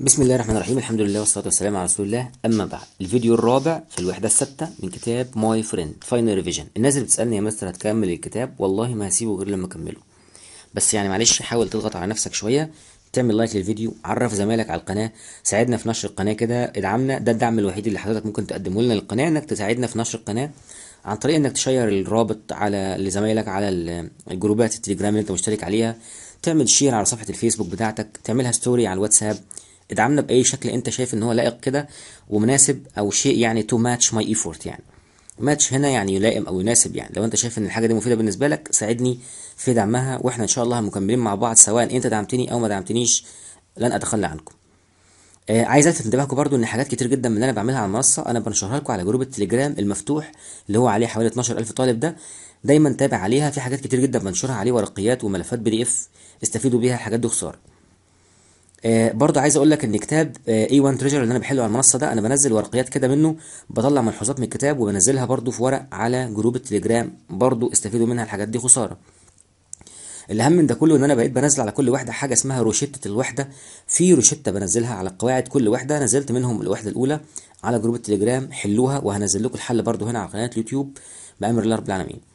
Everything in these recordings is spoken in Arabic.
بسم الله الرحمن الرحيم الحمد لله والصلاة والسلام على رسول الله أما بعد الفيديو الرابع في الوحدة السادسه من كتاب ماي فريند فاينل ريفيجن الناس اللي بتسألني يا مستر هتكمل الكتاب والله ما هسيبه غير لما أكمله بس يعني معلش حاول تضغط على نفسك شوية تعمل لايك للفيديو عرف زمايلك على القناة ساعدنا في نشر القناة كده ادعمنا ده الدعم الوحيد اللي حضرتك ممكن تقدمه لنا للقناة إنك تساعدنا في نشر القناة عن طريق إنك تشير الرابط على لزمايلك على الجروبات التليجرام اللي أنت مشترك عليها تعمل شير على صفحة الفيسبوك بتاعتك تعملها ستوري على الواتساب ادعمنا باي شكل انت شايف ان هو لائق كده ومناسب او شيء يعني تو ماتش ماي ايفورت يعني ماتش هنا يعني يلائم او يناسب يعني لو انت شايف ان الحاجه دي مفيده بالنسبه لك ساعدني في دعمها واحنا ان شاء الله مكملين مع بعض سواء انت دعمتني او ما دعمتنيش لن اتخلى عنكم آه عايز الفت انتباهكم برضو ان حاجات كتير جدا من اللي انا بعملها على المنصه انا بنشرها لكم على جروب التليجرام المفتوح اللي هو عليه حوالي 12000 طالب ده دايما تابع عليها في حاجات كتير جدا بنشرها عليه ورقيات وملفات بي دي اف استفيدوا بيها الحاجات دي خساره آه برضو عايز اقول لك ان كتاب اه A1 تريجر اللي انا بحله على المنصه ده انا بنزل ورقيات كده منه بطلع ملحوظات من الكتاب وبنزلها برضو في ورق على جروب التليجرام برضو استفيدوا منها الحاجات دي خساره الاهم من ده كله ان انا بقيت بنزل على كل وحده حاجه اسمها روشته الوحده في روشته بنزلها على قواعد كل وحده نزلت منهم الوحده الاولى على جروب التليجرام حلوها وهنزل لكم الحل برضو هنا على قناه اليوتيوب بامر الله رب العالمين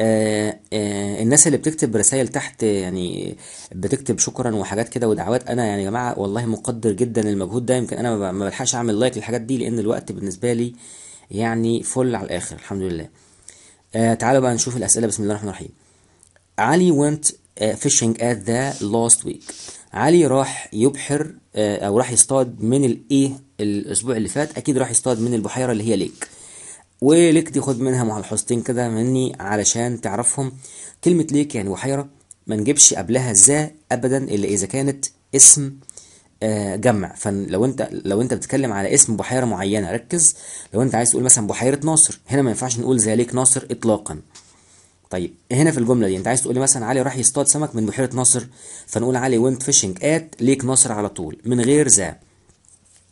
آه، آه، الناس اللي بتكتب رسائل تحت يعني بتكتب شكرا وحاجات كده ودعوات انا يعني يا جماعه والله مقدر جدا المجهود ده يمكن انا ما بلحقش اعمل لايك للحاجات دي لان الوقت بالنسبه لي يعني فل على الاخر الحمد لله آه، تعالوا بقى نشوف الاسئله بسم الله الرحمن الرحيم علي went fishing at the last week علي راح يبحر او راح يصطاد من الايه الاسبوع اللي فات اكيد راح يصطاد من البحيره اللي هي ليك وليك تاخد منها الحصتين كده مني علشان تعرفهم كلمة ليك يعني بحيرة ما نجيبش قبلها زا ابدا الا اذا كانت اسم آه، جمع فلو انت لو انت بتتكلم على اسم بحيره معينه ركز لو انت عايز تقول مثلا بحيره ناصر هنا ما ينفعش نقول ذلك ناصر اطلاقا طيب هنا في الجمله دي انت عايز تقول لي مثلا علي راح يصطاد سمك من بحيره ناصر فنقول علي وينت فيشنج ات ليك ناصر على طول من غير ذا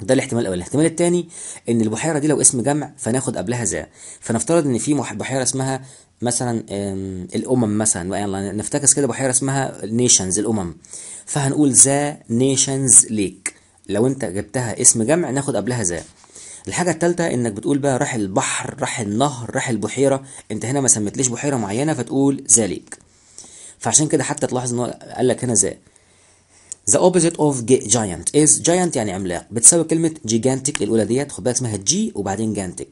ده الاحتمال الاول الاحتمال الثاني ان البحيره دي لو اسم جمع فناخد قبلها ذا فنفترض ان في بحيره اسمها مثلا الامم مثلا يعني نفتكس كده بحيره اسمها نيشنز الامم فهنقول ذا نيشنز ليك لو انت جبتها اسم جمع ناخد قبلها ذا الحاجة التالتة انك بتقول بقى راح البحر راح النهر راح البحيرة انت هنا ما سميتليش بحيرة معينة فتقول ذلك فعشان كده حتى تلاحظ ان هو قال لك هنا ذا The opposite of giant is giant يعني عملاق بتساوي كلمة gigantic الأولى ديت خد بالك اسمها جي وبعدين gigantic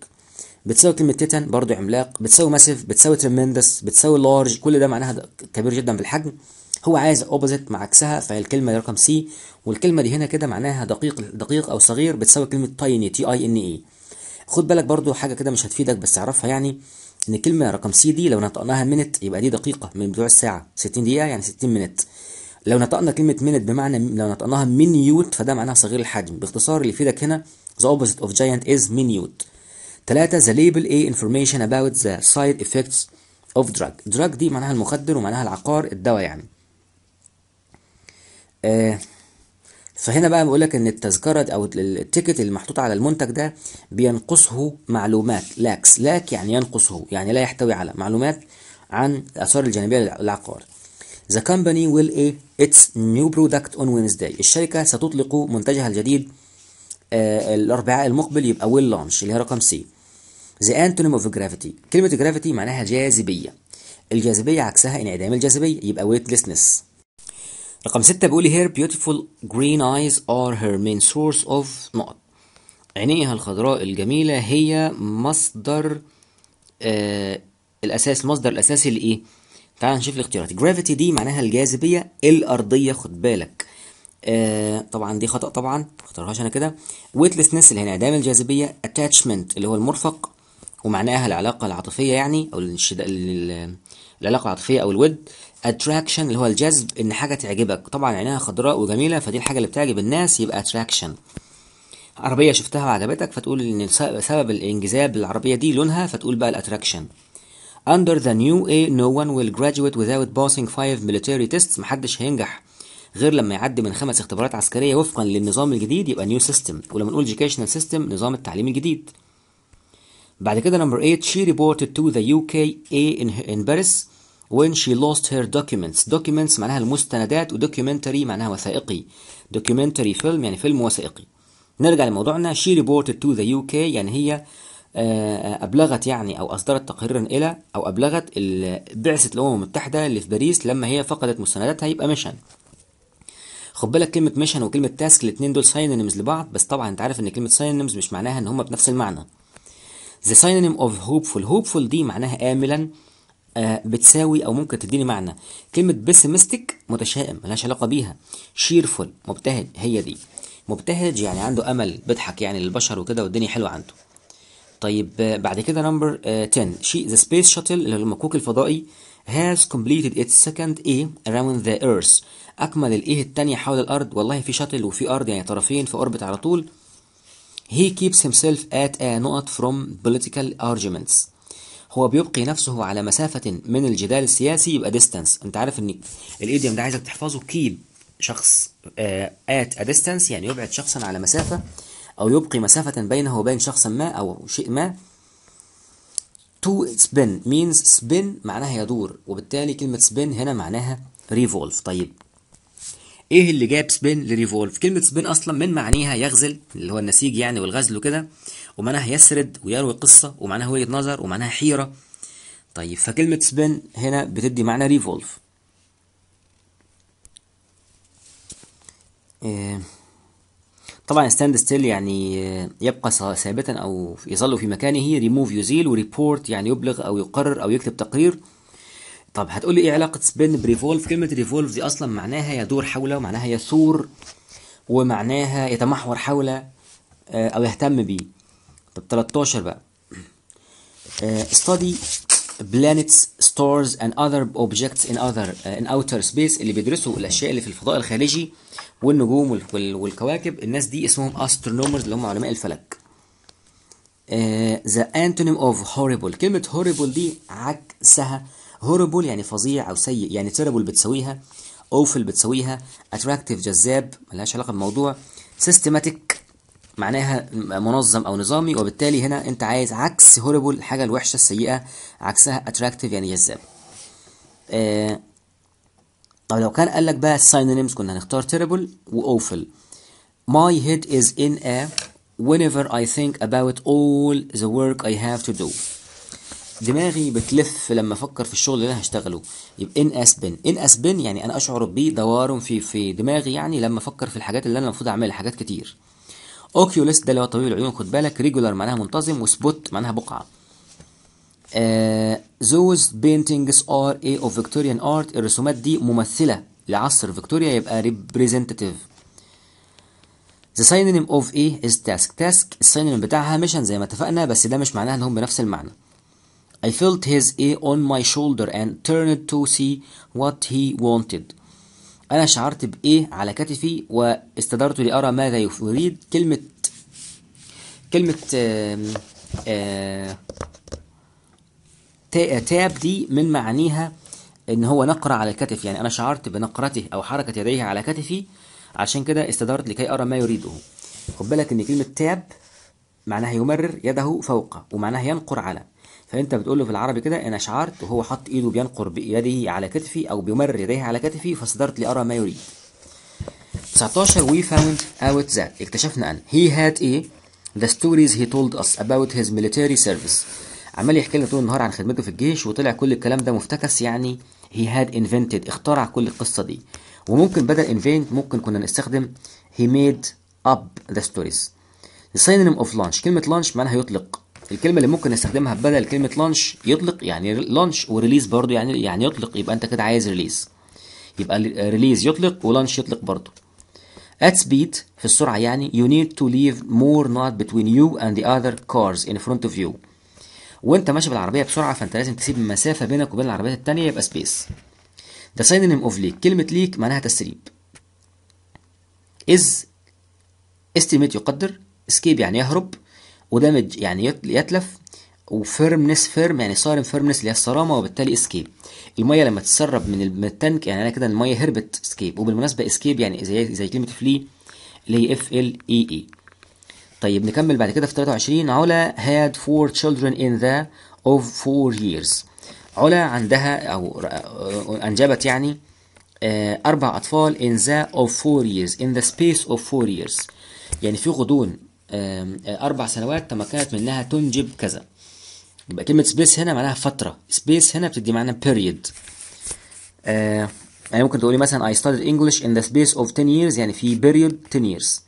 بتساوي كلمة تيتان برضو عملاق بتساوي ماسيف بتساوي tremendous بتساوي لارج كل ده معناها كبير جدا بالحجم هو عايز opposite مع عكسها فهي الكلمة رقم سي والكلمة دي هنا كده معناها دقيق دقيق أو صغير بتساوي كلمة تايني تي اي ان اي خد بالك برضو حاجة كده مش هتفيدك بس اعرفها يعني ان الكلمة رقم سي دي لو نطقناها منت يبقى دي دقيقة من بتوع الساعة 60 دقيقة يعني 60 minute لو نطقنا كلمة minute بمعنى لو نطقناها minute فده معناها صغير الحجم باختصار اللي يفيدك هنا the opposite of giant is minute تلاتة the label A information about the side effects of drug drug دي معناها المخدر ومعناها العقار الدواء يعني آه فهنا بقى بيقول لك ان التذكره او التيكت اللي محطوط على المنتج ده بينقصه معلومات لاكس لاك يعني ينقصه يعني لا يحتوي على معلومات عن الاثار الجانبيه للعقار The company will a its new product on Wednesday الشركة ستطلق منتجها الجديد آه، الأربعاء المقبل يبقى will launch اللي هي رقم سي The antonym of gravity كلمة gravity معناها جاذبية الجاذبية عكسها انعدام الجاذبية يبقى weightlessness رقم ستة بيقول her beautiful green eyes are her main source of نقط عينيها الخضراء الجميلة هي مصدر آه الأساس المصدر الأساسي لإيه؟ تعال نشوف الاختيارات جرافيتي دي معناها الجاذبيه الارضيه خد بالك آه طبعا دي خطا طبعا ما اختارهاش انا كده ويتلسنس اللي هي انعدام الجاذبيه اتاتشمنت اللي هو المرفق ومعناها العلاقه العاطفيه يعني او الشد... العلاقه العاطفيه او الود اتراكشن اللي هو الجذب ان حاجه تعجبك طبعا عينها خضراء وجميله فدي الحاجه اللي بتعجب الناس يبقى اتراكشن عربيه شفتها وعجبتك فتقول ان سبب الانجذاب العربيه دي لونها فتقول بقى الاتراكشن Under the new A no one will graduate without passing five military tests محدش هينجح غير لما يعدي من خمس اختبارات عسكرية وفقا للنظام الجديد يبقى نيو سيستم ولما نقول educational system نظام التعليم الجديد بعد كده نمبر 8 she reported to the UKA in, in Paris when she lost her documents documents معناها المستندات ودوكيومنتري معناها وثائقي دوكيومنتري فيلم يعني فيلم وثائقي نرجع لموضوعنا she reported to the UK يعني هي آه، أبلغت يعني أو أصدرت تقريرا إلى أو أبلغت بعثة الأمم المتحدة اللي في باريس لما هي فقدت مستنداتها يبقى ميشن خد بالك كلمة ميشن وكلمة تاسك الاتنين دول ساينونيمز لبعض بس طبعا أنت عارف إن كلمة ساينونيمز مش معناها إن هما بنفس المعنى The synonym of hopeful hopeful دي معناها آملا آه، بتساوي او ممكن تديني معنى كلمه بيسيمستيك متشائم ملهاش علاقه بيها شيرفول مبتهج هي دي مبتهج يعني عنده امل بيضحك يعني للبشر وكده والدنيا حلوه عنده طيب آه، بعد كده نمبر 10 شيء ذا سبيس شاتل اللي هو المكوك الفضائي has completed its second A around the earth اكمل الايه الثانيه حول الارض والله في شاتل وفي ارض يعني طرفين في اوربت على طول he keeps himself at a نقط from political arguments هو بيبقي نفسه على مسافة من الجدال السياسي يبقى distance انت عارف ان الايديوم ده عايزك تحفظه keep شخص uh, at a distance يعني يبعد شخصا على مسافة أو يبقي مسافة بينه وبين شخص ما أو شيء ما to spin means spin معناها يدور وبالتالي كلمة spin هنا معناها revolve طيب ايه اللي جاب spin لريفولف كلمه spin اصلا من معنيها يغزل اللي هو النسيج يعني والغزل وكده ومعناها يسرد ويروي قصه ومعناها وجهه نظر ومعناها حيره طيب فكلمه spin هنا بتدي معنى ريفولف إيه طبعا ستاند ستيل يعني يبقى ثابتا او يظل في مكانه ريموف يزيل وريبورت يعني يبلغ او يقرر او يكتب تقرير طب هتقول لي ايه علاقه سبين بريفولف كلمه ريفولف دي اصلا معناها يدور حوله ومعناها يثور ومعناها يتمحور حول آه، او يهتم بيه طب 13 بقى ستادي بلانيتس ستارز اند اذر اوبجكتس ان اذر ان اوتر سبيس اللي بيدرسوا الاشياء اللي في الفضاء الخارجي والنجوم والكواكب الناس دي اسمهم استرونومرز اللي هم علماء الفلك ذا انتونيم اوف هوريبل كلمه هوريبل دي عكسها هوريبل يعني فظيع او سيء يعني تيربل بتسويها اوفل بتسويها اتراكتيف جذاب ملهاش علاقه بالموضوع سيستماتيك معناها منظم او نظامي وبالتالي هنا انت عايز عكس هوريبل الحاجه الوحشه السيئه عكسها اتراكتيف يعني جذاب آه، طب لو كان قال لك بقى السينونيمز كنا هنختار terrible واوفل My head is in a whenever I think about all the work I have to do دماغي بتلف لما افكر في الشغل اللي انا هشتغله يبقى ان اسبن ان اسبن يعني انا اشعر بدوار في في دماغي يعني لما افكر في الحاجات اللي انا المفروض اعملها حاجات كتير اوكيوليس ده اللي هو طبيب العيون خد بالك ريجولار معناها منتظم وسبوت معناها بقعه آه those paintings are a of Victorian art الرسومات دي ممثلة لعصر فيكتوريا يبقى representative the synonym of a is task task synonym بتاعها mission زي ما اتفقنا بس ده مش معناها انهم بنفس المعنى I felt his A on my shoulder and turned to see what he wanted. أنا شعرت بإيه على كتفي واستدرت لأرى ماذا يريد كلمة كلمة آآ آآ تاب دي من معانيها ان هو نقرة على الكتف يعني انا شعرت بنقرته او حركة يديه على كتفي عشان كده استدارت لكي ارى ما يريده خد بالك ان كلمة تاب معناها يمرر يده فوق ومعناها ينقر على فانت بتقول له في العربي كده انا شعرت وهو حط ايده بينقر بيده على كتفي او بيمرر يديه على كتفي فصدرت لارى ما يريد 19 we found out that اكتشفنا ان he had a the stories he told us about his military service عمال يحكي لنا طول النهار عن خدمته في الجيش وطلع كل الكلام ده مفتكس يعني هي هاد انفنتد اخترع كل القصه دي وممكن بدل انفنت ممكن كنا نستخدم هي ميد اب ذا ستوريز سينونيم اوف لانش كلمه لانش معناها يطلق الكلمه اللي ممكن نستخدمها بدل كلمه لانش يطلق يعني لانش وريليز برضو يعني يعني يطلق يبقى انت كده عايز ريليز يبقى ريليز يطلق ولانش يطلق برضو at speed في السرعه يعني you need to leave more not between you and the other cars in front of you وانت ماشي بالعربيه بسرعه فانت لازم تسيب مسافه بينك وبين العربيات التانية يبقى سبيس ده سينونيم اوف ليك كلمه ليك معناها تسريب از استيميت يقدر اسكيب يعني يهرب ودامج يعني يتلف وفيرمنس فيرم يعني صارم فيرمنس اللي هي الصرامه وبالتالي اسكيب الميه لما تسرب من التانك يعني انا كده الميه هربت اسكيب وبالمناسبه اسكيب يعني زي زي كلمه فلي اللي هي اف ال اي اي طيب نكمل بعد كده في 23 علا had four children in the of four years علا عندها أو أنجبت يعني آه، أربع أطفال in the of four years in the space of four years يعني في غضون آه، أربع سنوات تمكنت منها تنجب كذا يبقى كلمة سبيس هنا معناها فترة سبيس هنا بتدي معنى period آه، يعني ممكن تقولي مثلا I studied English in the space of 10 years يعني في period 10 years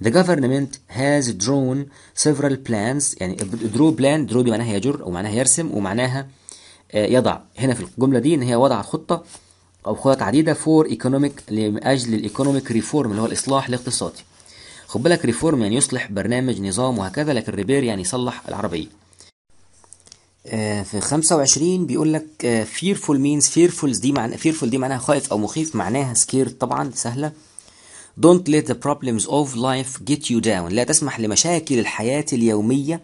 The government has drawn several plans يعني draw plan draw دي معناها يجر أو معناها يرسم ومعناها آه، يضع هنا في الجملة دي إن هي وضعت خطة أو خطط عديدة for economic لأجل الايكونوميك ريفورم اللي هو الإصلاح الاقتصادي خد بالك ريفورم يعني يصلح برنامج نظام وهكذا لكن ريبير يعني يصلح العربية آه، في 25 بيقول لك آه، fearful means fearful دي معناها fearful دي معناها خائف او مخيف معناها scared طبعا سهله Don't let the problems of life get you down لا تسمح لمشاكل الحياة اليومية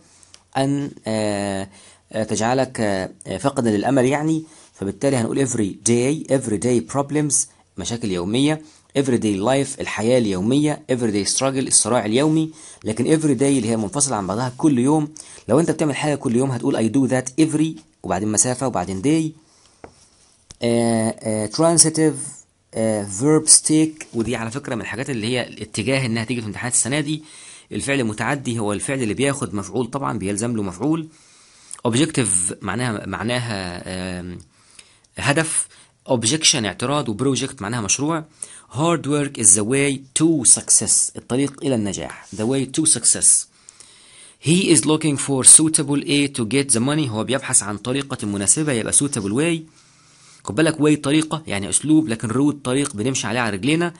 أن آه، آه، تجعلك آه، فقدا للأمل يعني فبالتالي هنقول every day every day problems مشاكل يومية every day life الحياة اليومية every day struggle الصراع اليومي لكن every day اللي هي منفصلة عن بعضها كل يوم لو أنت بتعمل حاجة كل يوم هتقول I do that every وبعدين مسافة وبعدين day uh, uh, transitive فيرب آه، ستيك ودي على فكره من الحاجات اللي هي الاتجاه انها تيجي في امتحانات السنه دي الفعل المتعدي هو الفعل اللي بياخد مفعول طبعا بيلزم له مفعول اوبجكتيف معناها معناها هدف اوبجكشن اعتراض وبروجكت معناها مشروع هارد ورك از ذا واي تو سكسس الطريق الى النجاح ذا واي تو سكسس He is looking for suitable اي to get the money هو بيبحث عن طريقة مناسبة يبقى suitable way خد بالك واي طريقه يعني اسلوب لكن رود طريق بنمشي عليه على رجلينا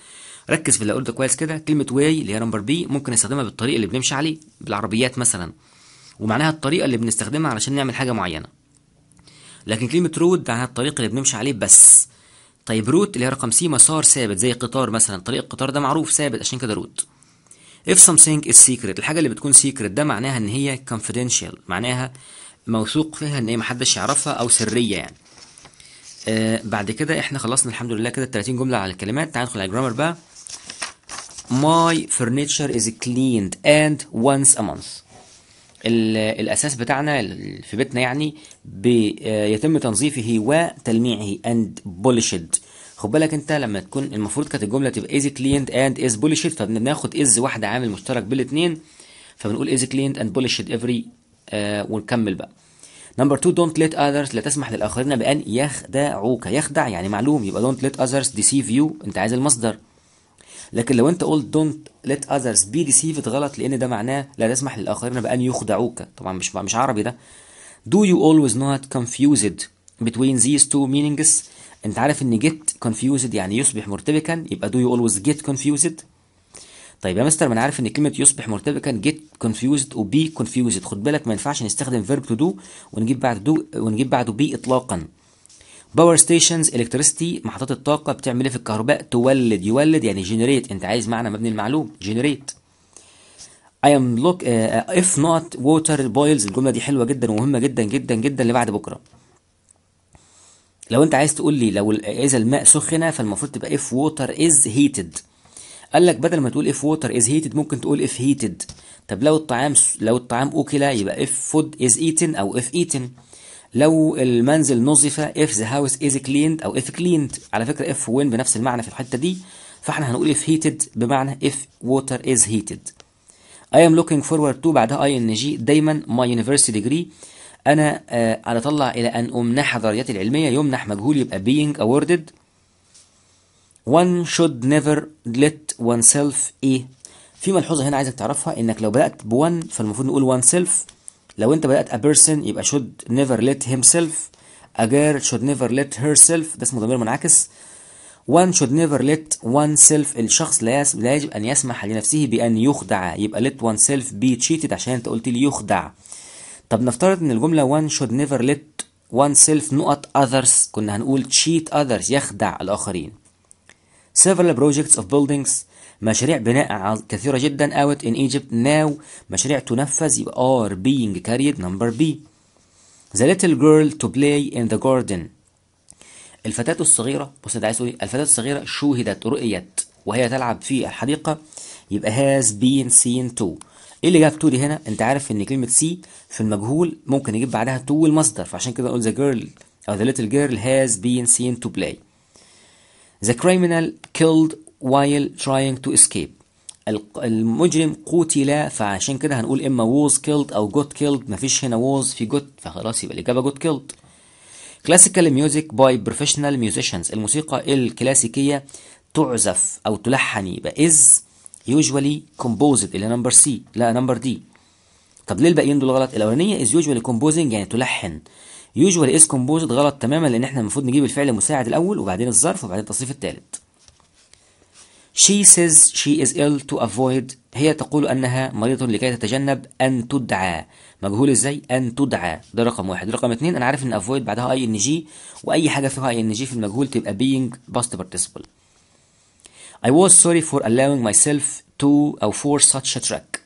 ركز في اللي اقوله ده كويس كده كلمه واي اللي هي نمبر بي ممكن نستخدمها بالطريق اللي بنمشي عليه بالعربيات مثلا ومعناها الطريقه اللي بنستخدمها علشان نعمل حاجه معينه لكن كلمه رود معناها الطريق اللي بنمشي عليه بس طيب روت اللي هي رقم سي مسار ثابت زي قطار مثلا طريق القطار ده معروف ثابت عشان كده روت if something is secret الحاجه اللي بتكون secret ده معناها ان هي confidential معناها موثوق فيها ان هي محدش يعرفها او سريه يعني آه، بعد كده احنا خلصنا الحمد لله كده 30 جمله على الكلمات تعال ندخل على الجرامر بقى my furniture is cleaned and once a month الاساس بتاعنا في بيتنا يعني بيتم آه، تنظيفه وتلميعه and polished خد بالك انت لما تكون المفروض كانت الجمله تبقى is cleaned and is polished فبناخد is واحده عامل مشترك بالاثنين فبنقول is cleaned and polished every آه ونكمل بقى نمبر 2 دونت ليت اذرز لا تسمح للاخرين بان يخدعوك يخدع يعني معلوم يبقى دونت ليت اذرز ديسيف يو انت عايز المصدر لكن لو انت قلت دونت ليت اذرز بي ديسيفد غلط لان ده معناه لا تسمح للاخرين بان يخدعوك طبعا مش مش عربي ده do you always not confused between these two meanings انت عارف ان get confused يعني يصبح مرتبكا يبقى do you always get confused طيب يا مستر ما انا عارف ان كلمه يصبح مرتبكا جيت كونفيوزد وبي كونفيوزد خد بالك ما ينفعش نستخدم فيرب تو دو ونجيب بعد دو ونجيب بعده بي اطلاقا باور ستيشنز الكتريستي محطات الطاقه بتعمل ايه في الكهرباء تولد يولد يعني جنريت انت عايز معنى مبني المعلوم جنريت اي ام لوك اف نوت ووتر بويلز الجمله دي حلوه جدا ومهمه جدا جدا جدا لبعد بكره لو انت عايز تقول لي لو اذا الماء سخن فالمفروض تبقى اف ووتر از هيتد قال لك بدل ما تقول if water is heated ممكن تقول if heated طب لو الطعام لو الطعام أكل يبقى if food is eaten أو if eaten لو المنزل نظف if the house is cleaned أو if cleaned على فكرة if وين بنفس المعنى في الحتة دي فاحنا هنقول if heated بمعنى if water is heated I am looking forward to بعدها ing دايما ماي university degree أنا آه على إلى أن أمنح درجاتي العلمية يمنح مجهول يبقى being awarded one should never let oneself ايه في ملحوظه هنا عايزك تعرفها انك لو بدات ب one فالمفروض نقول oneself لو انت بدات a person يبقى should never let himself a girl should never let herself ده اسمه ضمير منعكس one should never let oneself الشخص لا, يجب أن يسمح لنفسه بأن يخدع يبقى let oneself be cheated عشان أنت قلت لي يخدع طب نفترض إن الجملة one should never let oneself نقط others كنا هنقول cheat others يخدع الآخرين several projects of buildings مشاريع بناء كثيرة جدا out in Egypt now مشاريع تنفذ يبقى are being carried number B the little girl to play in the garden الفتاة الصغيرة بص انت عايز تقول إيه؟ الفتاة الصغيرة شوهدت رؤيت وهي تلعب في الحديقة يبقى has been seen to ايه اللي جاب تو دي هنا انت عارف ان كلمة سي في المجهول ممكن نجيب بعدها تو المصدر فعشان كده نقول the girl او the little girl has been seen to play The criminal killed while trying to escape المجرم قتل فعشان كده هنقول اما was killed او got killed مفيش هنا was في got فخلاص يبقى الاجابه got killed classical music by professional musicians الموسيقى الكلاسيكيه تعزف او تلحن يبقى is usually composed اللي نمبر سي لا نمبر دي طب ليه الباقيين دول غلط الاولانيه is usually composing يعني تلحن يوجوال اس كومبوزد غلط تماما لان احنا المفروض نجيب الفعل المساعد الاول وبعدين الظرف وبعدين التصريف الثالث She says she is ill to avoid هي تقول أنها مريضة لكي تتجنب أن تدعى مجهول إزاي أن تدعى ده رقم واحد رقم اتنين أنا عارف إن avoid بعدها أي إن جي وأي حاجة فيها أي إن جي في المجهول تبقى being past participle I was sorry for allowing myself to أو for such a track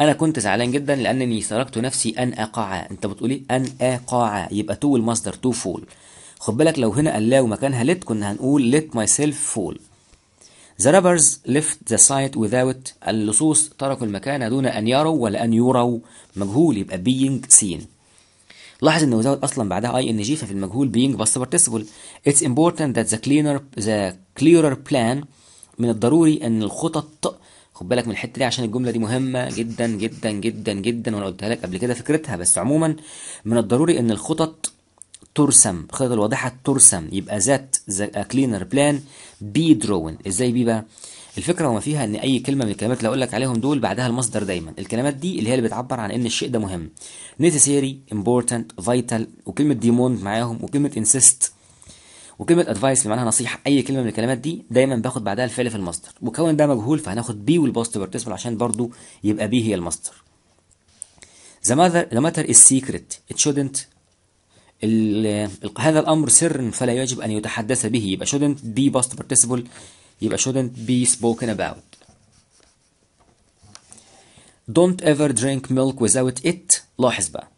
انا كنت زعلان جدا لانني تركت نفسي ان اقع انت بتقولي ان اقع يبقى تو المصدر تو فول خد بالك لو هنا لا ومكانها لت كنا هنقول ماي سيلف فول The robbers left the site without اللصوص تركوا المكان دون أن يروا ولا أن يروا مجهول يبقى being seen لاحظ ان without اصلا بعدها اي ان جي ففي المجهول being بس participle it's important that the cleaner the clearer plan من الضروري ان الخطط خد بالك من الحته دي عشان الجمله دي مهمه جدا جدا جدا جدا وانا قلتها لك قبل كده فكرتها بس عموما من الضروري ان الخطط ترسم الخطط الواضحه ترسم يبقى ذات كلينر بلان بي دروين ازاي بي بقى الفكره وما فيها ان اي كلمه من الكلمات اللي اقول لك عليهم دول بعدها المصدر دايما الكلمات دي اللي هي اللي بتعبر عن ان الشيء ده مهم necessary امبورتنت فايتال وكلمه ديموند معاهم وكلمه انسيست وكلمه ادفايس اللي معناها نصيحه اي كلمه من الكلمات دي دايما باخد بعدها الفعل في المصدر وكون ده مجهول فهناخد بي والبوست بارتيسيبل عشان برضو يبقى بي هي المصدر the matter, the matter is secret it shouldn't هذا الامر سر فلا يجب ان يتحدث به يبقى shouldn't be past participle يبقى shouldn't be spoken about don't ever drink milk without it لاحظ بقى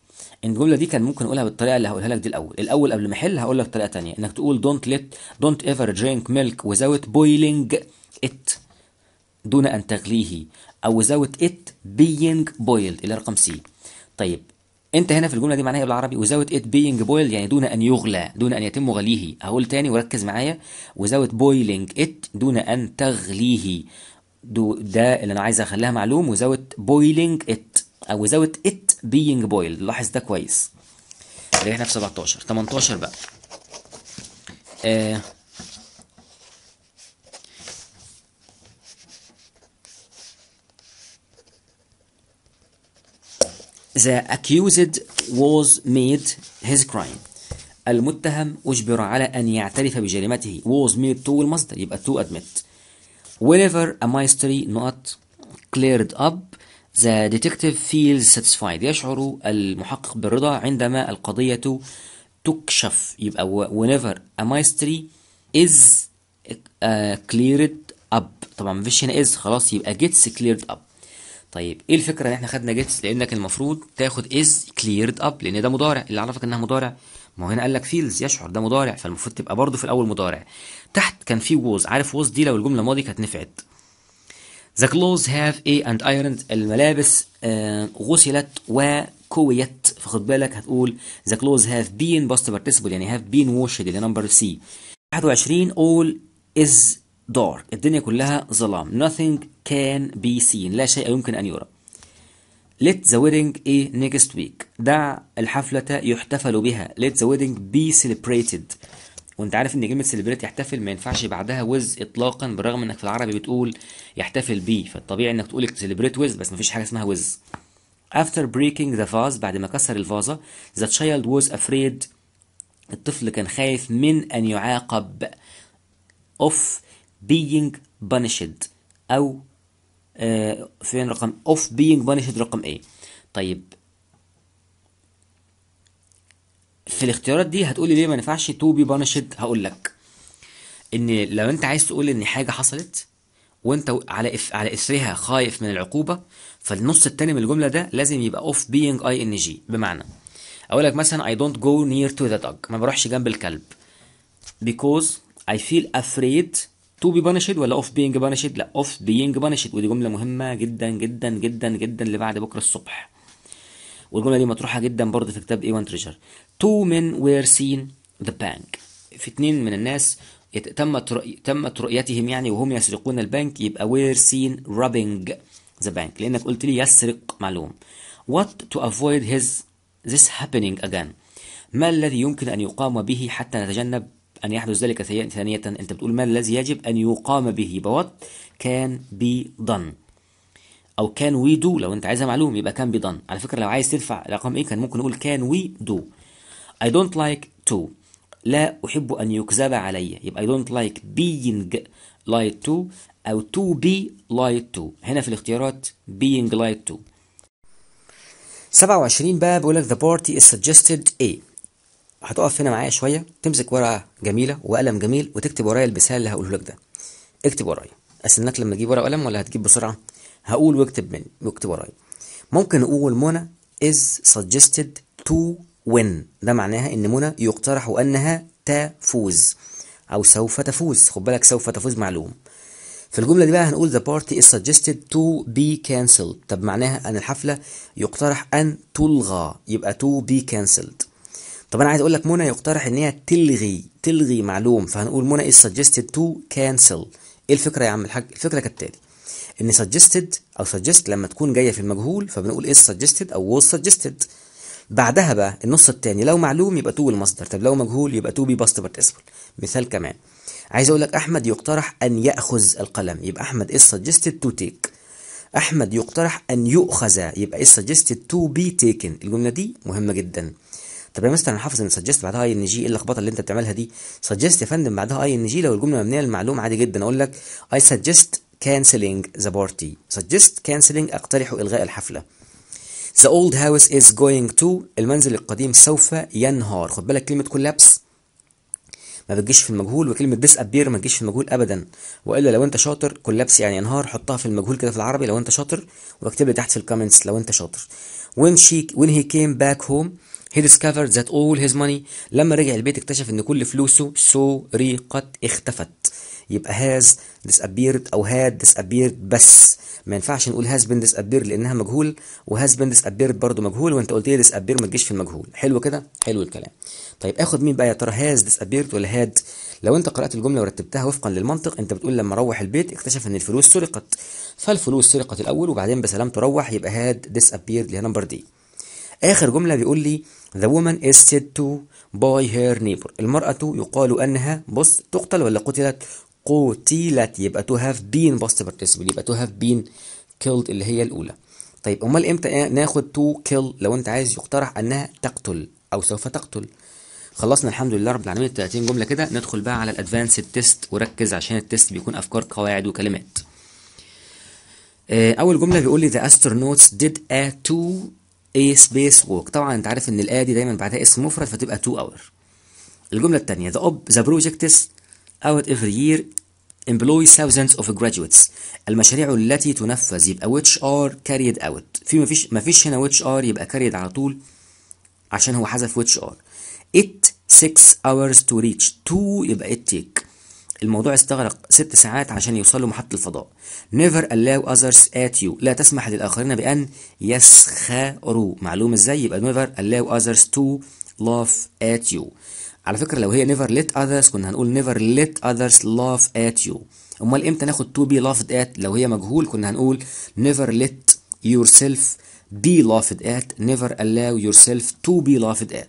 الجمله دي كان ممكن اقولها بالطريقه اللي هقولها لك دي الاول الاول قبل ما احل هقول لك طريقه ثانيه انك تقول don't let don't ever drink milk without boiling it دون ان تغليه او without it being boiled الى رقم سي طيب انت هنا في الجمله دي معناها ايه بالعربي without it being boiled يعني دون ان يغلى دون ان يتم غليه هقول تاني وركز معايا without boiling it دون ان تغليه ده اللي انا عايز اخليها معلوم without boiling it او without it being boiled لاحظ ده كويس اللي هنا في 17 18 بقى The accused was made his crime المتهم أجبر على أن يعترف بجريمته was made to المصدر يبقى to admit whenever a mystery not cleared up The detective feels satisfied يشعر المحقق بالرضا عندما القضية تكشف يبقى whenever a mystery is cleared up طبعا مفيش هنا is خلاص يبقى gets cleared up طيب ايه الفكره ان احنا خدنا جيتس لانك المفروض تاخد از كليرد اب لان ده مضارع اللي عرفك انها مضارع ما هو هنا قال لك فيلز يشعر ده مضارع فالمفروض تبقى برضه في الاول مضارع تحت كان في ووز عارف ووز دي لو الجمله الماضية كانت نفعت The clothes have a and ironed الملابس غسلت وكويت فخد بالك هتقول the clothes have been past participle يعني have been washed اللي نمبر سي 21 all is dark الدنيا كلها ظلام nothing can be seen لا شيء يمكن أن يرى let the wedding a next week دع الحفلة يحتفل بها let the wedding be celebrated وانت عارف ان كلمه سيلبريت يحتفل ما ينفعش بعدها وز اطلاقا بالرغم انك في العربي بتقول يحتفل بيه فالطبيعي انك تقول سيلبريت وز بس مفيش حاجه اسمها وز after breaking the vase بعد ما كسر الفازه the child was afraid الطفل كان خايف من ان يعاقب of being punished او آه فين رقم of being punished رقم ايه طيب في الاختيارات دي هتقولي ليه ما ينفعش تو بي بانشد هقول لك ان لو انت عايز تقول ان حاجه حصلت وانت على إف على اثرها خايف من العقوبه فالنص التاني من الجمله ده لازم يبقى اوف بينج اي ان جي بمعنى اقول لك مثلا اي دونت جو نير تو ذا dog ما بروحش جنب الكلب because I feel afraid to be punished ولا اوف being punished لا اوف being punished ودي جمله مهمه جدا جدا جدا جدا لبعد بكره الصبح والجمله دي مطروحه جدا برضه في كتاب ايوان تريجر تو men were seen the bank في اتنين من الناس تمت تمت رؤيتهم يعني وهم يسرقون البنك يبقى were seen روبينج the bank لانك قلت لي يسرق معلوم what to avoid his this happening again ما الذي يمكن ان يقام به حتى نتجنب أن يحدث ذلك ثانية أنت بتقول ما الذي يجب أن يقام به بوت كان be done او كان وي دو لو انت عايزها معلوم يبقى كان بي دان على فكره لو عايز ترفع رقم ايه كان ممكن نقول كان وي دو I don't like to لا احب ان يكذب علي يبقى I don't like being لايت to او to be لايت to هنا في الاختيارات being لايت to 27 بقى بيقول لك the party is suggested ايه هتقف هنا معايا شويه تمسك ورقه جميله وقلم جميل وتكتب ورايا المثال اللي هقوله لك ده اكتب ورايا استناك لما تجيب ورقه وقلم ولا هتجيب بسرعه هقول واكتب مني واكتب ورايا ممكن نقول منى is suggested to win ده معناها ان منى يقترح انها تفوز او سوف تفوز خد بالك سوف تفوز معلوم في الجملة دي بقى هنقول the party is suggested to be cancelled طب معناها ان الحفلة يقترح ان تلغى يبقى to be cancelled طب انا عايز اقول لك منى يقترح ان هي تلغي تلغي معلوم فهنقول منى is suggested to cancel ايه الفكرة يا عم الحاج الفكرة كالتالي ان suggested او suggest لما تكون جايه في المجهول فبنقول is إيه suggested او was suggested بعدها بقى النص الثاني لو معلوم يبقى تو المصدر طب لو مجهول يبقى تو بي باست بارتيسيبل مثال كمان عايز اقول لك احمد يقترح ان ياخذ القلم يبقى احمد is suggested to take احمد يقترح ان يؤخذ يبقى is suggested to be taken الجمله دي مهمه جدا طب يا مستر انا حافظ ان سجست بعدها اي ان جي ايه اللخبطه اللي انت بتعملها دي سجست يا فندم بعدها اي ان جي لو الجمله مبنيه المعلوم عادي جدا اقول لك اي سجست cancelling the party suggest canceling أقترح إلغاء الحفلة the old house is going to المنزل القديم سوف ينهار خد بالك كلمة كولابس ما بتجيش في المجهول وكلمة disappear ما تجيش في المجهول أبدا وإلا لو أنت شاطر كولابس يعني ينهار حطها في المجهول كده في العربي لو أنت شاطر واكتب لي تحت في الكومنتس لو أنت شاطر when she when he came back home he discovered that all his money لما رجع البيت اكتشف ان كل فلوسه سرقت اختفت يبقى هاز disappeared او هاد disappeared بس ما ينفعش نقول هاز بن disappeared لانها مجهول وهاز بن disappeared برضه مجهول وانت قلت لي disappear ما تجيش في المجهول حلو كده حلو الكلام طيب اخد مين بقى يا ترى هاز disappeared ولا هاد لو انت قرات الجمله ورتبتها وفقا للمنطق انت بتقول لما روح البيت اكتشف ان الفلوس سرقت فالفلوس سرقت الاول وبعدين بسلام تروح يبقى هاد disappeared اللي هي نمبر دي اخر جمله بيقول لي The woman is said to by her neighbor المرأة يقال أنها بص تقتل ولا قتلت قتلت يبقى تو هاف بين باست بارتيسيبل يبقى تو هاف بين كيلد اللي هي الاولى طيب امال امتى ناخد تو كيل لو انت عايز يقترح انها تقتل او سوف تقتل خلصنا الحمد لله رب العالمين 30 جمله كده ندخل بقى على الادفانسد تيست وركز عشان التيست بيكون افكار قواعد وكلمات آه، اول جمله بيقول لي ذا astronauts ديد ا تو اي سبيس ووك طبعا انت عارف ان الا دي دايما بعدها اسم مفرد فتبقى تو اور الجمله الثانيه ذا اوب ذا بروجكتس out every year employ thousands of graduates المشاريع التي تنفذ يبقى which are carried out في مفيش مفيش هنا which are يبقى carried على طول عشان هو حذف which are it 6 hours to reach 2 يبقى it take الموضوع استغرق 6 ساعات عشان يوصل محطة الفضاء never allow others at you لا تسمح للآخرين بأن يسخروا معلوم ازاي يبقى never allow others to laugh at you على فكرة لو هي نيفر ليت اذرز كنا هنقول نيفر ليت اذرز لاف ات يو امال امتى ناخد تو بي لافد ات لو هي مجهول كنا هنقول نيفر يور سيلف بي لافد ات نيفر الاو يور سيلف تو بي لافد ات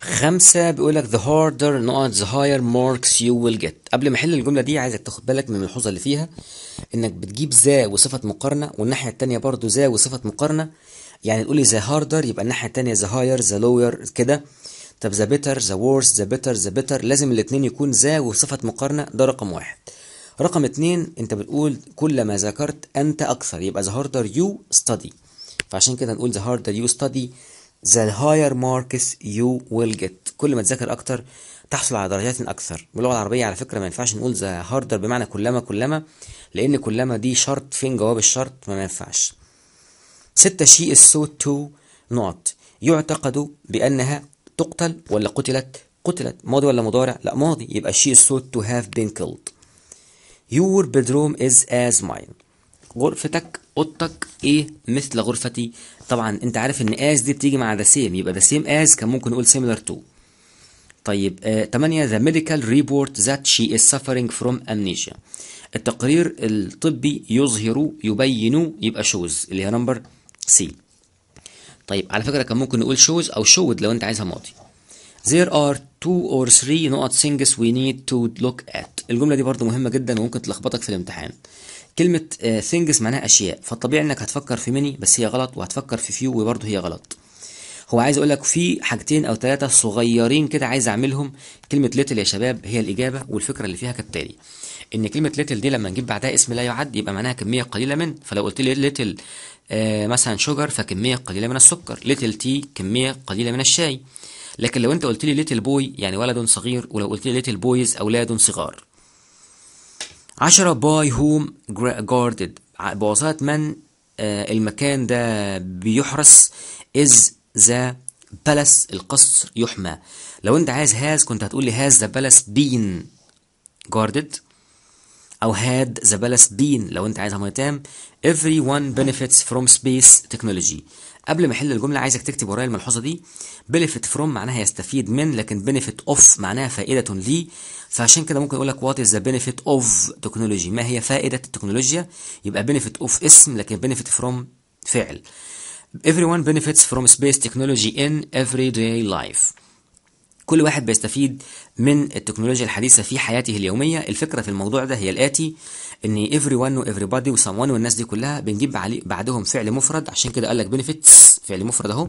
خمسة بيقول لك the harder not the higher marks you will get قبل ما احل الجملة دي عايزك تاخد بالك من الملحوظة اللي فيها انك بتجيب ذا وصفة مقارنة والناحية التانية برضو ذا وصفة مقارنة يعني تقولي the harder يبقى الناحية التانية the higher the lower كده طب ذا بيتر ذا وورس ذا بيتر ذا بيتر لازم الاثنين يكون ذا وصفة مقارنة ده رقم واحد رقم اثنين انت بتقول كلما ذكرت انت اكثر يبقى the harder you study فعشان كده نقول the harder you study the higher marks you will get كل ما تذاكر اكثر تحصل على درجات اكثر باللغه العربيه على فكره ما ينفعش نقول ذا هاردر بمعنى كلما كلما لان كلما دي شرط فين جواب الشرط ما ينفعش ستة شيء سو تو نقط يعتقد بانها تقتل ولا قتلت قتلت ماضي ولا مضارع لا ماضي يبقى she is thought to have been killed your bedroom is as mine غرفتك اوضتك ايه مثل غرفتي طبعا انت عارف ان as دي بتيجي مع the same يبقى the same as كان ممكن نقول similar to طيب آه 8 the medical report that she is suffering from amnesia التقرير الطبي يظهر يبين يبقى shows اللي هي نمبر سي طيب على فكره كان ممكن نقول شوز او شود لو انت عايزها ماضي There are two or three not things we need to look at الجمله دي برضو مهمه جدا وممكن تلخبطك في الامتحان كلمه آه، things معناها اشياء فالطبيعي انك هتفكر في many بس هي غلط وهتفكر في few وبرضه هي غلط هو عايز اقول لك في حاجتين او ثلاثه صغيرين كده عايز اعملهم كلمه little يا شباب هي الاجابه والفكره اللي فيها كالتالي ان كلمه ليتل دي لما نجيب بعدها اسم لا يعد يبقى معناها كميه قليله من فلو قلت لي ليتل آه مثلا شوجر فكميه قليله من السكر ليتل تي كميه قليله من الشاي لكن لو انت قلت لي ليتل بوي يعني ولد صغير ولو قلت لي ليتل بويز اولاد صغار 10 باي هوم جاردد بواسطه من آه المكان ده بيحرس از ذا بلس القصر يحمى لو انت عايز هاز كنت هتقول لي هاز ذا بلس بين جاردد او هاد ذا بالاس بين لو انت عايزها ميه تام افري ون بينيفيتس فروم سبيس تكنولوجي قبل ما احل الجمله عايزك تكتب ورايا الملحوظه دي بينيفيت فروم معناها يستفيد من لكن بينيفيت اوف معناها فائده لي فعشان كده ممكن اقول لك وات از ذا بينيفيت اوف تكنولوجي ما هي فائده التكنولوجيا يبقى بينيفيت اوف اسم لكن بينيفيت فروم فعل everyone benefits from space technology in everyday life كل واحد بيستفيد من التكنولوجيا الحديثة في حياته اليومية الفكرة في الموضوع ده هي الآتي إن everyone و everybody و someone والناس دي كلها بنجيب بعدهم فعل مفرد عشان كده قال لك benefits فعل مفرد أهو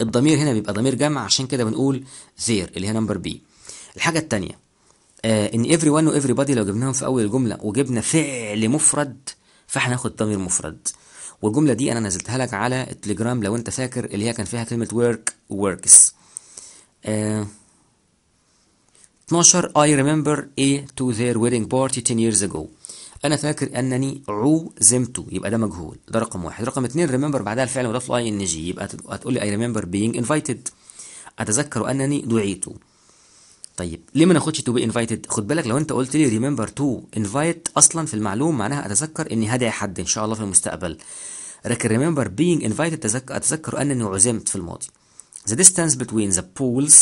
الضمير هنا بيبقى ضمير جمع عشان كده بنقول زير اللي هي نمبر بي الحاجة التانية آه إن everyone و everybody لو جبناهم في أول الجملة وجبنا فعل مفرد فإحنا ناخد ضمير مفرد والجملة دي أنا نزلتها لك على التليجرام لو أنت فاكر اللي هي كان فيها كلمة work works آه 12 I remember A to their wedding party 10 years ago انا فاكر انني عوزمت يبقى ده مجهول ده رقم واحد رقم اتنين remember بعدها الفعل مضاف له اي ان جي يبقى هتقول لي I remember being invited اتذكر انني دعيت طيب ليه ما ناخدش تو بي انفايتد خد بالك لو انت قلت لي ريمبر تو انفايت اصلا في المعلوم معناها اتذكر اني هدعي حد ان شاء الله في المستقبل لكن ريمبر بينج انفايتد اتذكر انني عزمت في الماضي the distance between the pools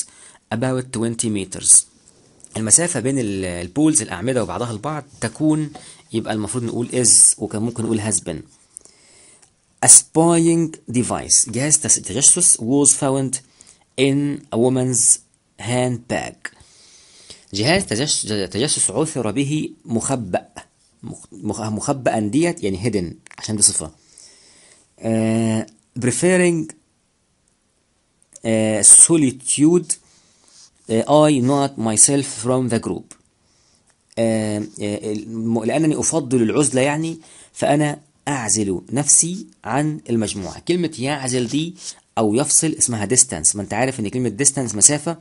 about 20 meters المسافة بين البولز الأعمدة وبعضها البعض تكون يبقى المفروض نقول از وكان ممكن نقول هاز been اسباينج ديفايس جهاز تجسس ووز فاوند ان ا وومنز هاند باج جهاز تجسس عثر به مخبأ مخبأ ديت يعني هيدن عشان دي صفة بريفيرنج سوليتيود uh, Uh, I not myself from the group uh, uh, لأنني أفضل العزلة يعني فأنا أعزل نفسي عن المجموعة كلمة يعزل دي أو يفصل اسمها distance ما أنت عارف إن كلمة distance مسافة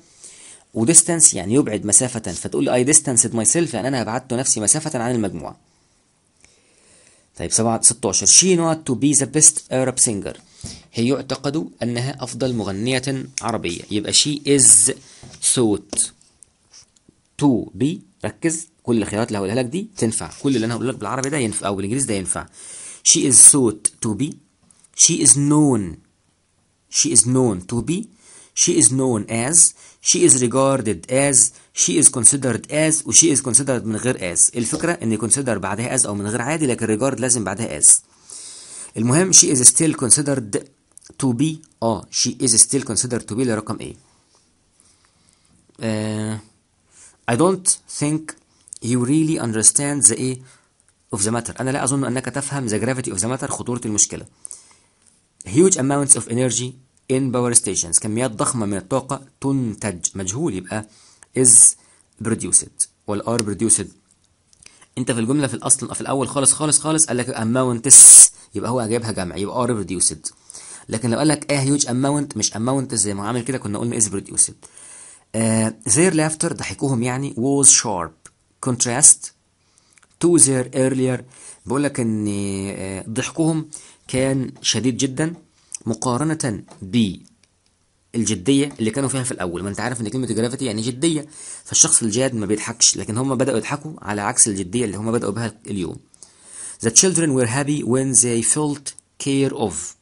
وديستانس يعني يبعد مسافة فتقول I ديستانسد myself يعني انا بعدت نفسي مسافة عن المجموعة. طيب ستة 16 She not to be the best Arab singer هي يعتقد أنها أفضل مغنية عربية يبقى she is صوت to be ركز كل الخيارات اللي هقولها لك دي تنفع كل اللي أنا هقوله لك بالعربي ده ينفع أو بالإنجليزي ده ينفع she is sought to be she is known she is known to be she is known as she is regarded as she is considered as و she is considered من غير as الفكرة ان consider بعدها as او من غير عادي لكن regard لازم بعدها as المهم she is still considered to be اه she is still considered to be لرقم A uh, I don't think you really understand the A of the matter أنا لا أظن أنك تفهم the gravity of the matter خطورة المشكلة huge amounts of energy in power stations كميات ضخمة من الطاقة تنتج مجهول يبقى is produced وال are produced انت في الجمله في الاصل في الاول خالص خالص خالص قال لك amounts يبقى هو جايبها جمع يبقى are produced لكن لو قال لك ايه هيوج اماونت مش اماونت زي ما عامل كده كنا قلنا از آه، بروديوسد their laughter ضحكهم يعني was sharp contrast to their earlier بقول لك ان آه، ضحكهم كان شديد جدا مقارنة بالجدية اللي كانوا فيها في الأول ما أنت عارف إن كلمة جرافيتي يعني جدية فالشخص الجاد ما بيضحكش لكن هم بدأوا يضحكوا على عكس الجدية اللي هم بدأوا بها اليوم The children were happy when they felt care of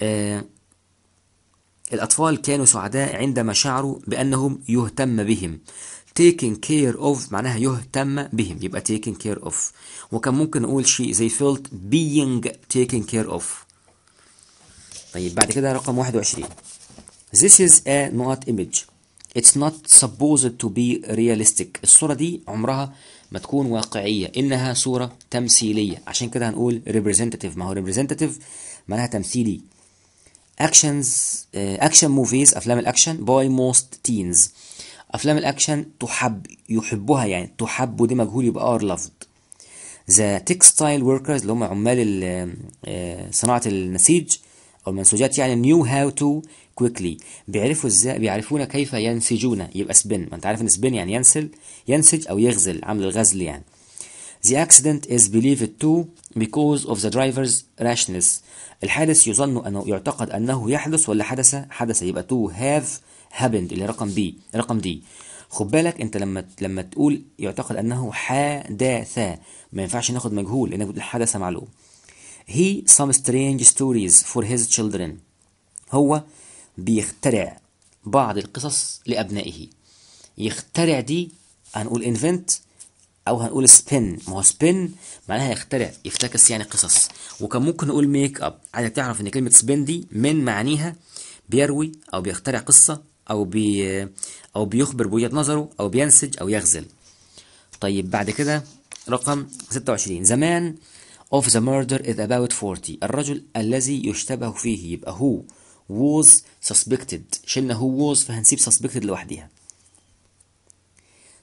آه، الأطفال كانوا سعداء عندما شعروا بأنهم يهتم بهم taking care of معناها يهتم بهم يبقى taking care of وكان ممكن نقول شيء they felt being taken care of طيب بعد كده رقم 21 This is a not image It's not supposed to be realistic الصورة دي عمرها ما تكون واقعية إنها صورة تمثيلية عشان كده هنقول representative ما هو representative معناها تمثيلي اكشنز اكشن موفيز افلام الاكشن باي موست تينز افلام الاكشن تحب يحبها يعني تحب دي مجهول يبقى ار لافد ذا تكستايل وركرز اللي هم عمال آه، صناعه النسيج او المنسوجات يعني نيو هاو تو كويكلي بيعرفوا ازاي بيعرفون كيف ينسجون يبقى سبن ما انت عارف ان سبن يعني ينسل ينسج او يغزل عمل الغزل يعني The accident is believed to because of the driver's rashness. الحادث يظن أنه يعتقد أنه يحدث ولا حدث حدث يبقى to have happened اللي رقم B رقم D خد بالك أنت لما لما تقول يعتقد أنه حدث ما ينفعش ناخد مجهول لأنك بتقول حدث معلوم. He some strange stories for his children. هو بيخترع بعض القصص لأبنائه. يخترع دي هنقول invent او هنقول سبين ما هو سبين معناها يخترع يفتكس يعني قصص وكان ممكن نقول ميك اب عايزك تعرف ان كلمه سبين دي من معانيها بيروي او بيخترع قصه او بي او بيخبر بوجهه نظره او بينسج او يغزل طيب بعد كده رقم 26 زمان of the murder is about 40 الرجل الذي يشتبه فيه يبقى هو was suspected شلنا هو was فهنسيب suspected لوحديها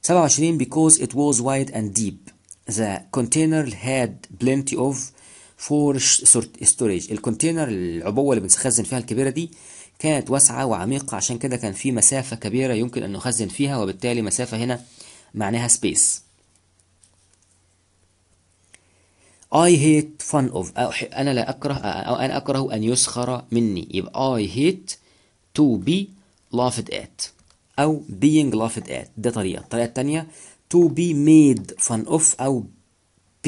27 because it was wide and deep the container had plenty of for storage الكونتينر العبوة اللي بنخزن فيها الكبيرة دي كانت واسعة وعميقة عشان كده كان في مسافة كبيرة يمكن أن نخزن فيها وبالتالي مسافة هنا معناها space I hate fun of أنا لا أكره أو أنا أكره أن يسخر مني يبقى I hate to be laughed at أو being laughed at ده طريقة الطريقة التانية to be made fun of أو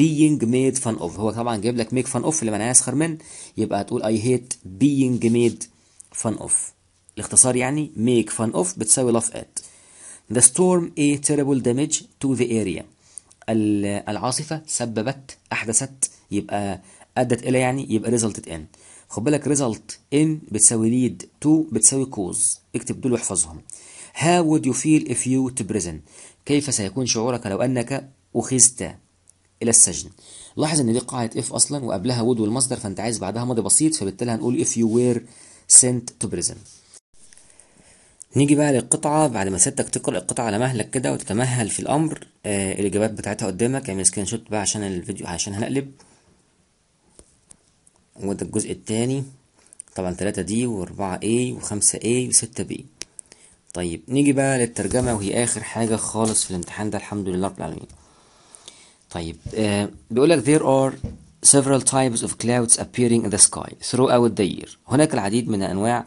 being made fun of هو طبعا جايب لك make fun of اللي معناها يسخر من يبقى تقول I hate being made fun of الاختصار يعني make fun of بتساوي laugh at The storm a terrible damage to the area العاصفة سببت أحدثت يبقى أدت إلى يعني يبقى resulted in خد بالك result in بتساوي lead to بتساوي cause اكتب دول واحفظهم How would you feel if you to prison كيف سيكون شعورك لو أنك أخذت إلى السجن لاحظ ان دي قاعده اف اصلا وقبلها would والمصدر فانت عايز بعدها ماضي بسيط فبالتالي هنقول if you were sent to prison نيجي بقى للقطعة بعد ما ستك تقرأ القطعة على مهلك كده وتتمهل في الأمر آه الإجابات بتاعتها قدامك اعمل سكرين شوت بقى عشان الفيديو عشان هنقلب وده الجزء التاني طبعا تلاتة دي وأربعة A وخمسة A وستة B طيب نيجي بقى للترجمة وهي آخر حاجة خالص في الامتحان ده الحمد لله رب العالمين طيب آه بيقول لك there are several types of clouds appearing in the sky throughout the year هناك العديد من أنواع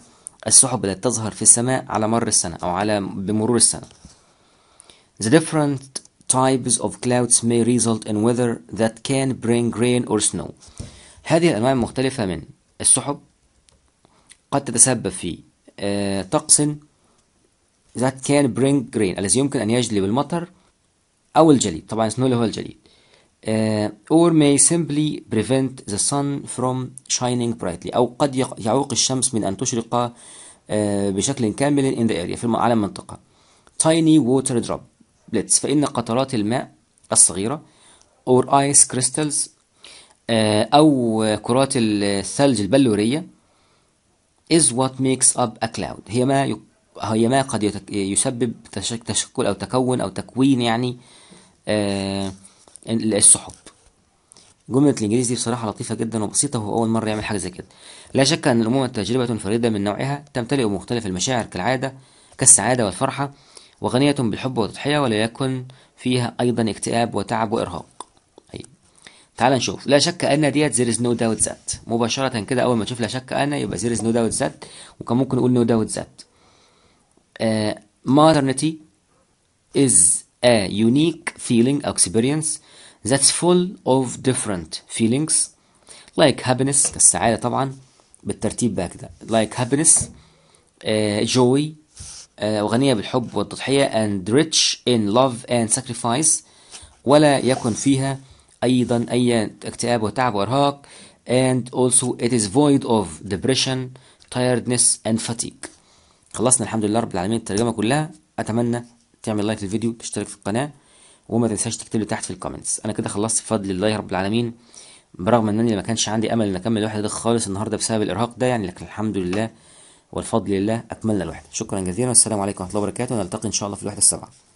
السحب التي تظهر في السماء على مر السنة أو على بمرور السنة the different types of clouds may result in weather that can bring rain or snow هذه الأنواع المختلفة من السحب قد تتسبب في آه، طقس that can bring grain الذي يمكن أن يجلب المطر أو الجليد طبعا snow اللي هو الجليد uh, or may simply prevent the sun from shining brightly أو قد يعوق الشمس من أن تشرق uh, بشكل كامل in the area في على المنطقة tiny water droplets فإن قطرات الماء الصغيرة or ice crystals uh, أو كرات الثلج البلورية is what makes up a cloud هي ما هي ما قد يسبب تشكل أو تكون أو تكوين يعني آه، السحب جملة الإنجليزي بصراحة لطيفة جدا وبسيطة وهو أول مرة يعمل حاجة زي كده لا شك أن الأمومة تجربة فريدة من نوعها تمتلئ بمختلف المشاعر كالعادة كالسعادة والفرحة وغنية بالحب والتضحية ولا يكن فيها أيضا اكتئاب وتعب وإرهاق أي. طيب، تعال نشوف لا شك أن ديت زيرز نو داوت ذات مباشرة كده أول ما تشوف لا شك أن يبقى زيرز نو داوت ذات وكان ممكن نقول نو داوت ذات modernity is a unique feeling experience that's full of different feelings like happiness السعادة طبعا بالترتيب بقى كده like happiness uh, joy uh, وغنية بالحب والتضحية and rich in love and sacrifice ولا يكن فيها أيضا أي اكتئاب وتعب وإرهاق and also it is void of depression tiredness and fatigue خلصنا الحمد لله رب العالمين الترجمه كلها اتمنى تعمل لايك للفيديو تشترك في القناه وما تنساش تكتب لي تحت في الكومنتس انا كده خلصت بفضل الله رب العالمين برغم انني ما كانش عندي امل ان اكمل الوحده دي خالص النهارده بسبب الارهاق ده يعني لكن الحمد لله والفضل لله اكملنا الوحده شكرا جزيلا والسلام عليكم ورحمه الله وبركاته نلتقي ان شاء الله في الوحده السابعه